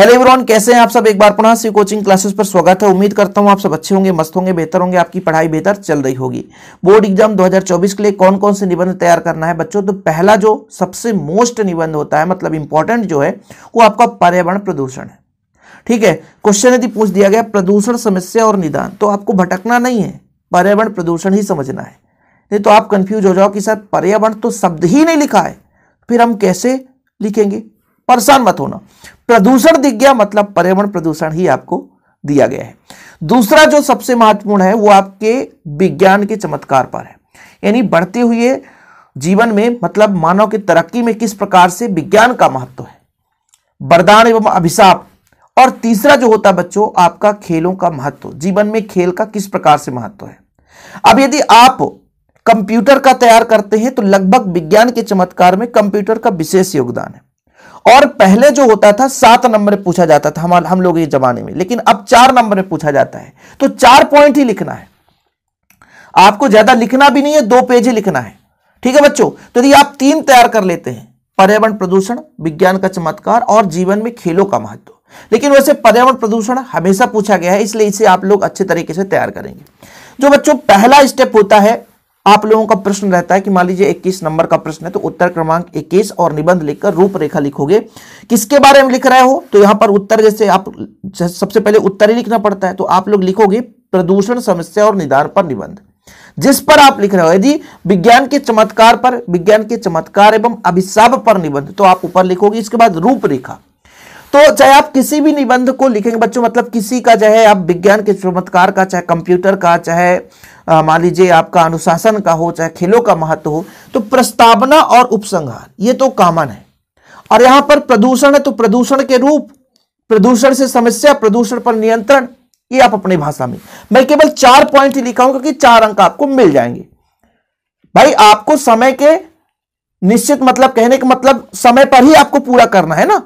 hello everyone कैसे हैं आप सब एक बार पुनः सी कोचिंग क्लासेस पर स्वागत है उम्मीद करता हूं आप सब अच्छे होंगे मस्त होंगे बेहतर होंगे आपकी पढ़ाई बेहतर चल रही होगी बोर्ड एग्जाम 2024 के लिए कौन कौन से निबंध तैयार करना है बच्चों तो पहला जो सबसे मोस्ट निबंध होता है मतलब इंपॉर्टेंट जो है वो आपका पर्यावरण प्रदूषण है ठीक है क्वेश्चन यदि पूछ दिया गया प्रदूषण समस्या और निदान तो आपको भटकना नहीं है पर्यावरण प्रदूषण ही समझना है नहीं तो आप कंफ्यूज हो जाओ कि सर पर्यावरण तो शब्द ही नहीं लिखा है फिर हम कैसे लिखेंगे परेशान मत होना प्रदूषण दिख गया मतलब पर्यावरण प्रदूषण ही आपको दिया गया है दूसरा जो सबसे महत्वपूर्ण है वो आपके विज्ञान के चमत्कार पर है यानी बढ़ते हुए जीवन में मतलब मानव की तरक्की में किस प्रकार से विज्ञान का महत्व है वरदान एवं अभिशाप और तीसरा जो होता है बच्चों आपका खेलों का महत्व जीवन में खेल का किस प्रकार से महत्व है अब यदि आप कंप्यूटर का तैयार करते हैं तो लगभग विज्ञान के चमत्कार में कंप्यूटर का विशेष योगदान है और पहले जो होता था सात नंबर पूछा जाता था हम हम लोग ये जमाने में लेकिन अब चार नंबर में पूछा जाता है तो चार पॉइंट ही लिखना है आपको ज्यादा लिखना भी नहीं है दो पेज ही लिखना है ठीक है बच्चों तो यदि आप तीन तैयार कर लेते हैं पर्यावरण प्रदूषण विज्ञान का चमत्कार और जीवन में खेलों का महत्व लेकिन वैसे पर्यावरण प्रदूषण हमेशा पूछा गया है इसलिए इसे आप लोग अच्छे तरीके से तैयार करेंगे जो बच्चों पहला स्टेप होता है आप लोगों का प्रश्न रहता है कि मान लीजिए 21 नंबर का प्रश्न है तो उत्तर क्रमांक 21 और निबंध लिखकर रूपरेखा लिखोगे किसके बारे में लिख रहे हो तो यहां पर उत्तर जैसे आप सबसे पहले उत्तर ही लिखना पड़ता है तो आप लोग लिखोगे प्रदूषण समस्या और निदान पर निबंध जिस पर आप लिख रहे हो यदि विज्ञान के चमत्कार पर विज्ञान के चमत्कार एवं अभिशाप पर निबंध तो आप ऊपर लिखोगे इसके बाद रूपरेखा तो चाहे आप किसी भी निबंध को लिखेंगे बच्चों मतलब किसी का चाहे आप विज्ञान के चमत्कार का चाहे कंप्यूटर का चाहे मान लीजिए आपका अनुशासन का हो चाहे खेलों का महत्व हो तो प्रस्तावना और उपसंहार ये तो कॉमन है और यहां पर प्रदूषण है तो प्रदूषण के रूप प्रदूषण से समस्या प्रदूषण पर नियंत्रण ये आप अपनी भाषा में मैं केवल चार पॉइंट ही लिखा क्योंकि चार अंक आपको मिल जाएंगे भाई आपको समय के निश्चित मतलब कहने का मतलब समय पर ही आपको पूरा करना है ना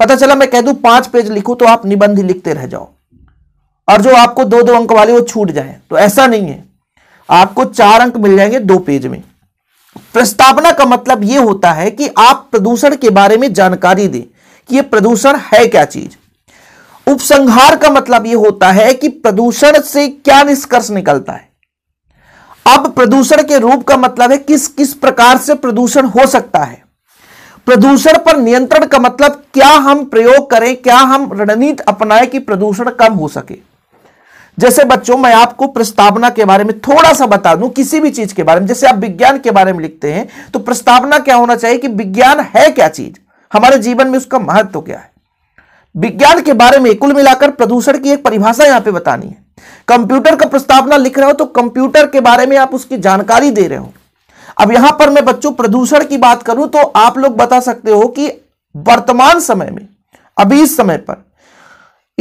पता चला मैं कह दू पांच पेज लिखू तो आप निबंध लिखते रह जाओ और जो आपको दो दो अंक वाले वो छूट जाए तो ऐसा नहीं है आपको चार अंक मिल जाएंगे दो पेज में प्रस्तावना का मतलब यह होता है कि आप प्रदूषण के बारे में जानकारी दें कि यह प्रदूषण है क्या चीज उपसंहार का मतलब यह होता है कि प्रदूषण से क्या निष्कर्ष निकलता है अब प्रदूषण के रूप का मतलब है किस किस प्रकार से प्रदूषण हो सकता है प्रदूषण पर नियंत्रण का मतलब क्या हम प्रयोग करें क्या हम रणनीति अपनाएं कि प्रदूषण कम हो सके जैसे बच्चों मैं आपको प्रस्तावना के बारे में थोड़ा सा बता दूं किसी भी चीज के बारे में जैसे आप विज्ञान के बारे में लिखते हैं तो प्रस्तावना क्या होना चाहिए कि विज्ञान है क्या चीज हमारे जीवन में उसका महत्व क्या है विज्ञान के बारे में कुल मिलाकर प्रदूषण की एक परिभाषा यहां पर बतानी है कंप्यूटर का प्रस्तावना लिख रहे हो तो कंप्यूटर के बारे में आप उसकी जानकारी दे रहे हो अब यहां पर मैं बच्चों प्रदूषण की बात करूं तो आप लोग बता सकते हो कि वर्तमान समय में अभी इस समय पर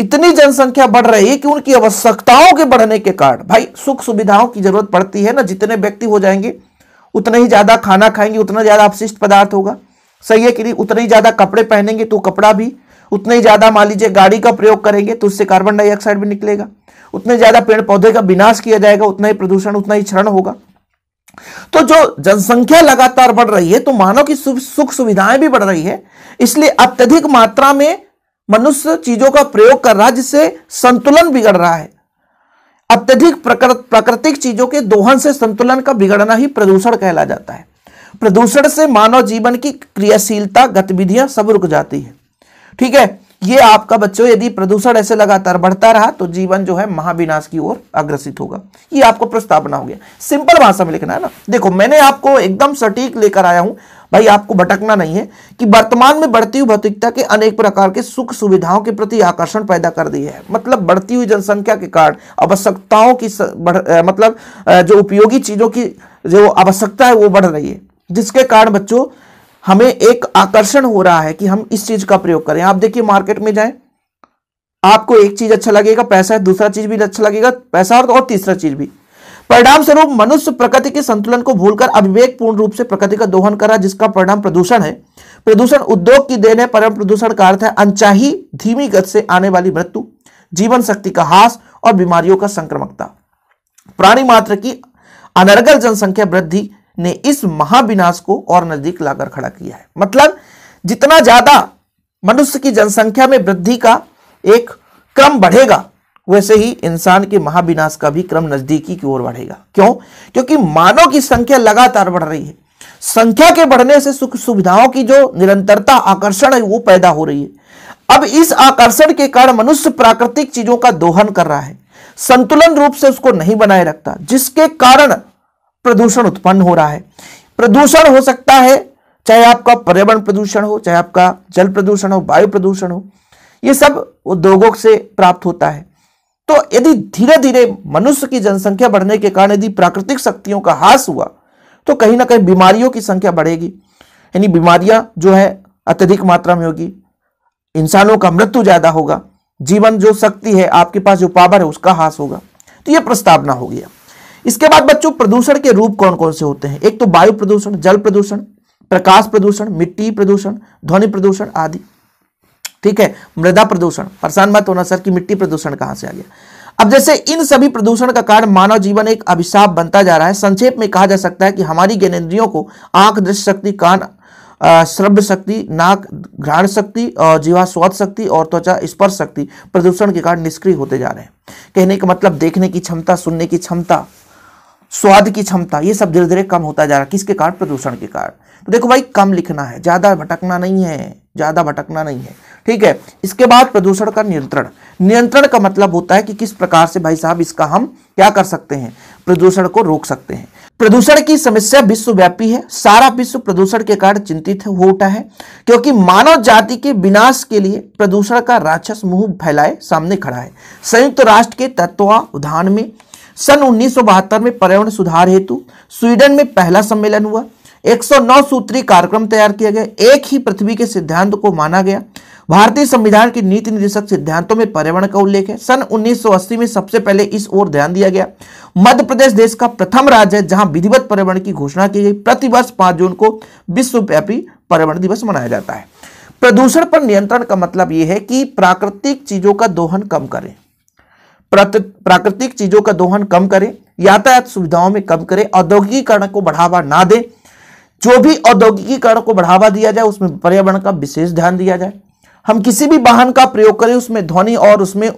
इतनी जनसंख्या बढ़ रही है कि उनकी आवश्यकताओं के बढ़ने के कारण भाई सुख सुविधाओं की जरूरत पड़ती है ना जितने व्यक्ति हो जाएंगे उतने ही ज्यादा खाना खाएंगे उतना ज्यादा अपशिष्ट पदार्थ होगा सही है कि नहीं उतने ही ज्यादा कपड़े पहनेंगे तो कपड़ा भी उतने ही ज्यादा मान लीजिए गाड़ी का प्रयोग करेंगे तो उससे कार्बन डाइऑक्साइड भी निकलेगा उतने ज्यादा पेड़ पौधे का विनाश किया जाएगा उतना ही प्रदूषण उतना ही क्षरण होगा तो जो जनसंख्या लगातार बढ़ रही है तो मानव की सुख सुविधाएं भी बढ़ रही है इसलिए अत्यधिक मात्रा में मनुष्य चीजों का प्रयोग कर रहा है जिससे संतुलन बिगड़ रहा है अत्यधिक प्राकृतिक चीजों के दोहन से संतुलन का बिगड़ना ही प्रदूषण कहला जाता है प्रदूषण से मानव जीवन की क्रियाशीलता गतिविधियां सब रुक जाती है ठीक है ये आपका बच्चों यदि प्रदूषण ऐसे लगातार बढ़ता रहा तो जीवन जो है महाविनाश की ओर अग्रसित होगा ये आपको प्रस्तावना हो गया सिंपल भाषा में लिखना है ना देखो मैंने आपको एकदम सटीक लेकर आया हूं भाई आपको भटकना नहीं है कि वर्तमान में बढ़ती हुई भौतिकता के अनेक प्रकार के सुख सुविधाओं के प्रति आकर्षण पैदा कर दी है मतलब बढ़ती हुई जनसंख्या के कारण आवश्यकताओं की स, बढ़, मतलब जो उपयोगी चीजों की जो आवश्यकता है वो बढ़ रही है जिसके कारण बच्चों हमें एक आकर्षण हो रहा है कि हम इस चीज का प्रयोग करें आप देखिए मार्केट में जाए आपको एक चीज अच्छा लगेगा पैसा है दूसरा चीज भी अच्छा लगेगा पैसा और, तीसरा चीज भी परिणाम स्वरूप मनुष्य प्रकृति के संतुलन को भूलकर अविवेक पूर्ण रूप से प्रकृति का दोहन कर रहा जिसका परिणाम प्रदूषण है प्रदूषण उद्योग की देन है परम प्रदूषण का अर्थ है अनचाही धीमी गति से आने वाली मृत्यु जीवन शक्ति का हास और बीमारियों का संक्रमकता प्राणी मात्र की अनर्गल जनसंख्या वृद्धि ने इस महाविनाश को और नजदीक लाकर खड़ा किया है मतलब जितना ज्यादा मनुष्य की जनसंख्या में वृद्धि का एक क्रम बढ़ेगा वैसे ही इंसान के महाविनाश का भी क्रम नजदीकी की ओर बढ़ेगा क्यों क्योंकि मानव की संख्या लगातार बढ़ रही है संख्या के बढ़ने से सुख सुविधाओं की जो निरंतरता आकर्षण है वो पैदा हो रही है अब इस आकर्षण के कारण मनुष्य प्राकृतिक चीजों का दोहन कर रहा है संतुलन रूप से उसको नहीं बनाए रखता जिसके कारण प्रदूषण उत्पन्न हो रहा है प्रदूषण हो सकता है चाहे आपका पर्यावरण प्रदूषण हो चाहे आपका जल प्रदूषण हो वायु प्रदूषण हो ये सब उद्योगों से प्राप्त होता है तो यदि धीरे धीरे मनुष्य की जनसंख्या बढ़ने के कारण यदि प्राकृतिक शक्तियों का हास हुआ तो कहीं ना कहीं बीमारियों की संख्या बढ़ेगी यानी बीमारियां जो है अत्यधिक मात्रा में होगी इंसानों का मृत्यु ज्यादा होगा जीवन जो शक्ति है आपके पास जो पावर है उसका हास होगा तो यह प्रस्तावना हो गया इसके बाद बच्चों प्रदूषण के रूप कौन कौन से होते हैं एक तो वायु प्रदूषण जल प्रदूषण प्रकाश प्रदूषण मिट्टी प्रदूषण ध्वनि प्रदूषण आदि ठीक है मृदा प्रदूषण परेशान मत होना सर कि मिट्टी प्रदूषण कहां से आ गया अब जैसे इन सभी प्रदूषण का कारण मानव जीवन एक अभिशाप बनता जा रहा है संक्षेप में कहा जा सकता है कि हमारी ज्ञानेन्द्रियों को आंख दृश्य शक्ति कान श्रव्य शक्ति नाक घ्राण शक्ति और जीवा स्वाद शक्ति और त्वचा स्पर्श शक्ति प्रदूषण के कारण निष्क्रिय होते जा रहे हैं कहने का मतलब देखने की क्षमता सुनने की क्षमता स्वाद की क्षमता ये सब धीरे धीरे कम होता जा रहा है किसके कारण प्रदूषण के कारण तो देखो भाई कम लिखना है ज़्यादा भटकना नहीं है ज़्यादा भटकना नहीं है ठीक है इसके बाद प्रदूषण का नियंत्रण नियंत्रण का मतलब होता है कि किस प्रकार से भाई साहब इसका हम क्या कर सकते हैं प्रदूषण को रोक सकते हैं प्रदूषण की समस्या विश्वव्यापी है सारा विश्व प्रदूषण के कारण चिंतित हो उठा है क्योंकि मानव जाति के विनाश के लिए प्रदूषण का राक्षस मुंह फैलाए सामने खड़ा है संयुक्त राष्ट्र के तत्वावधान में सन उन्नीस में पर्यावरण सुधार हेतु स्वीडन में पहला सम्मेलन हुआ 109 सूत्री कार्यक्रम तैयार किया गया एक ही पृथ्वी के सिद्धांत को माना गया भारतीय संविधान के नीति निर्देशक सिद्धांतों में पर्यावरण का उल्लेख है सन 1980 में सबसे पहले इस ओर ध्यान दिया गया मध्य प्रदेश देश का प्रथम राज्य है जहां विधिवत पर्यावरण की घोषणा की गई प्रतिवर्ष पांच जून को विश्वव्यापी पर्यावरण दिवस मनाया जाता है प्रदूषण पर नियंत्रण का मतलब यह है कि प्राकृतिक चीजों का दोहन कम करें प्राकृतिक चीजों का दोहन कम करें यातायात सुविधाओं में कम करें औद्योगिकीकरण को बढ़ावा ना दें जो भी औद्योगिकीकरण को बढ़ावा दिया जाए उसमें पर्यावरण का विशेष ध्यान दिया जाए हम किसी भी वाहन का प्रयोग करें उसमें ध्वनि और उसमें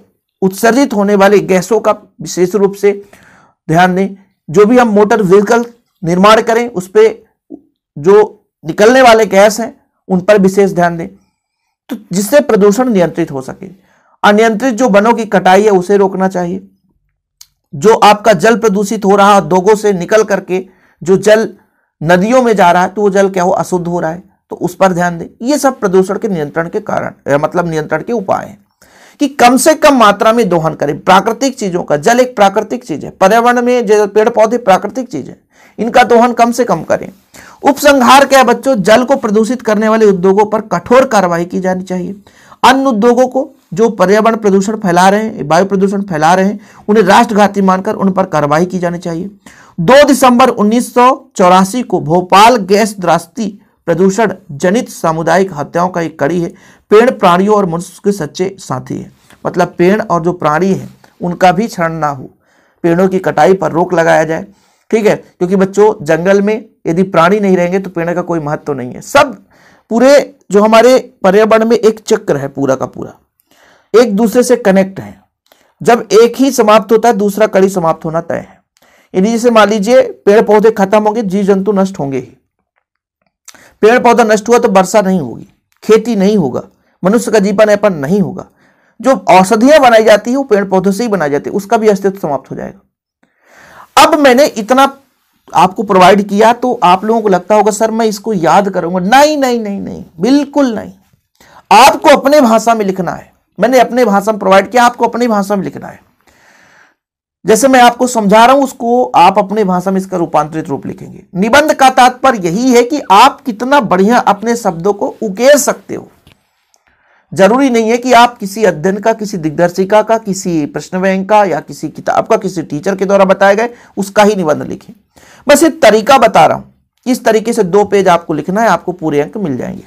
उत्सर्जित होने वाले गैसों का विशेष रूप से ध्यान दें जो भी हम मोटर व्हीकल निर्माण करें उस पर जो निकलने वाले गैस हैं उन पर विशेष ध्यान दें तो जिससे प्रदूषण नियंत्रित हो सके अनियंत्रित जो वनों की कटाई है उसे रोकना चाहिए जो आपका जल प्रदूषित हो रहा दोगों से निकल करके जो जल नदियों में जा रहा है तो वो जल क्या हो अशुद्ध हो रहा है तो उस पर ध्यान दें ये सब प्रदूषण के नियंत्रण के कारण मतलब नियंत्रण के उपाय हैं कि कम से कम मात्रा में दोहन करें प्राकृतिक चीजों का जल एक प्राकृतिक चीज है पर्यावरण में जो पेड़ पौधे प्राकृतिक चीज है इनका दोहन कम से कम करें उपसंहार क्या बच्चों जल को प्रदूषित करने वाले उद्योगों पर कठोर कार्रवाई की जानी चाहिए अन्य उद्योगों को जो पर्यावरण प्रदूषण फैला रहे हैं वायु प्रदूषण फैला रहे हैं उन्हें राष्ट्रघाती मानकर उन पर कार्रवाई की जानी चाहिए दो दिसंबर उन्नीस को भोपाल गैस द्रास्ती प्रदूषण जनित सामुदायिक हत्याओं का एक कड़ी है पेड़ प्राणियों और मनुष्य के सच्चे साथी है मतलब पेड़ और जो प्राणी है उनका भी क्षण ना हो पेड़ों की कटाई पर रोक लगाया जाए ठीक है क्योंकि बच्चों जंगल में यदि प्राणी नहीं रहेंगे तो पेड़ का कोई महत्व तो नहीं है सब पूरे जो हमारे पर्यावरण में एक चक्र है पूरा का पूरा एक दूसरे से कनेक्ट है जब एक ही समाप्त होता है दूसरा कड़ी समाप्त होना तय है यानी जैसे मान लीजिए पेड़ पौधे खत्म होंगे जीव जंतु नष्ट होंगे ही पेड़ पौधा नष्ट हुआ तो वर्षा नहीं होगी खेती नहीं होगा मनुष्य का जीवन यापन नहीं होगा जो औषधियां बनाई जाती है वो पेड़ पौधों से ही बनाई जाती है उसका भी अस्तित्व समाप्त हो जाएगा अब मैंने इतना आपको प्रोवाइड किया तो आप लोगों को लगता होगा सर मैं इसको याद करूंगा नहीं नहीं नहीं नहीं बिल्कुल नहीं आपको अपने भाषा में लिखना है मैंने अपने भाषा में प्रोवाइड किया आपको अपनी भाषा में लिखना है जैसे मैं आपको समझा रहा हूं उसको आप अपने भाषा में इसका रूपांतरित रूप लिखेंगे निबंध का तात्पर्य यही है कि आप कितना बढ़िया अपने शब्दों को उकेर सकते हो जरूरी नहीं है कि आप किसी अध्ययन का किसी दिग्दर्शिका का किसी प्रश्न व्यंग का या किसी किताब का किसी टीचर के द्वारा बताए गए उसका ही निबंध लिखें बस एक तरीका बता रहा हूं किस तरीके से दो पेज आपको लिखना है आपको पूरे अंक मिल जाएंगे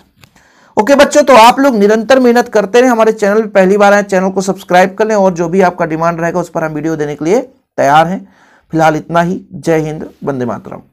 ओके बच्चों तो आप लोग निरंतर मेहनत करते रहे हमारे चैनल पहली बार आए चैनल को सब्सक्राइब कर लें और जो भी आपका डिमांड रहेगा उस पर हम वीडियो देने के लिए तैयार हैं फिलहाल इतना ही जय हिंद वंदे मातरम